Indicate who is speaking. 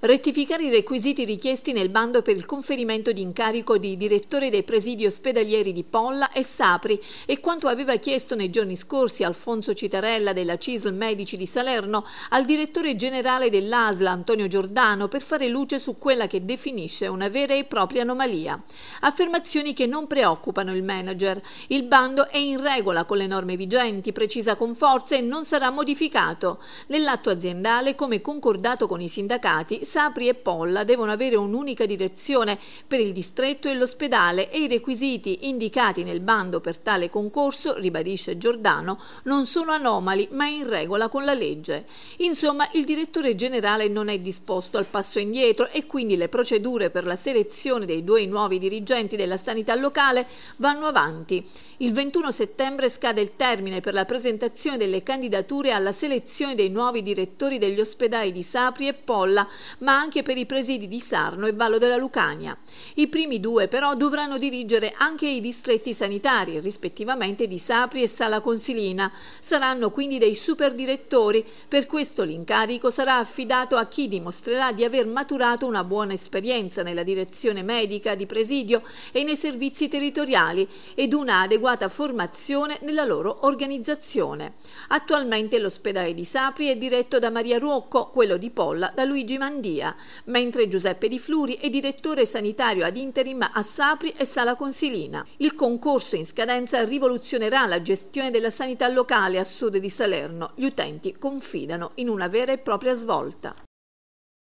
Speaker 1: rettificare i requisiti richiesti nel bando per il conferimento di incarico di direttore dei presidi ospedalieri di Polla e Sapri e quanto aveva chiesto nei giorni scorsi Alfonso Citarella della CISL Medici di Salerno al direttore generale dell'ASLA Antonio Giordano per fare luce su quella che definisce una vera e propria anomalia. Affermazioni che non preoccupano il manager. Il bando è in regola con le norme vigenti, precisa con forza e non sarà modificato. Nell'atto aziendale, come concordato con i sindacati, Sapri e Polla devono avere un'unica direzione per il distretto e l'ospedale e i requisiti indicati nel bando per tale concorso, ribadisce Giordano, non sono anomali ma in regola con la legge. Insomma, il direttore generale non è disposto al passo indietro e quindi le procedure per la selezione dei due nuovi dirigenti della sanità locale vanno avanti. Il 21 settembre scade il termine per la presentazione delle candidature alla selezione dei nuovi direttori degli ospedali di Sapri e Polla, ma anche per i presidi di Sarno e Vallo della Lucania. I primi due però dovranno dirigere anche i distretti sanitari, rispettivamente di Sapri e Sala Consilina. Saranno quindi dei super direttori, per questo l'incarico sarà affidato a chi dimostrerà di aver maturato una buona esperienza nella direzione medica di presidio e nei servizi territoriali ed una adeguata formazione nella loro organizzazione. Attualmente l'ospedale di Sapri è diretto da Maria Ruocco, quello di Polla da Luigi Mandini. Lombardia, mentre Giuseppe Di Fluri è direttore sanitario ad interim a Sapri e Sala Consilina. Il concorso in scadenza rivoluzionerà la gestione della sanità locale a sud di Salerno. Gli utenti confidano in una vera e propria svolta.